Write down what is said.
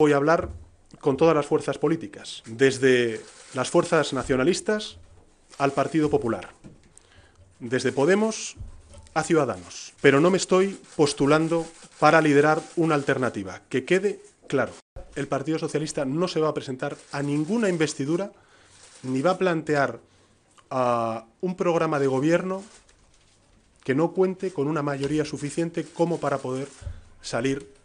Voy a hablar con todas las fuerzas políticas, desde las fuerzas nacionalistas al Partido Popular, desde Podemos a Ciudadanos. Pero no me estoy postulando para liderar una alternativa, que quede claro. El Partido Socialista no se va a presentar a ninguna investidura ni va a plantear ah, un programa de gobierno que no cuente con una mayoría suficiente como para poder salir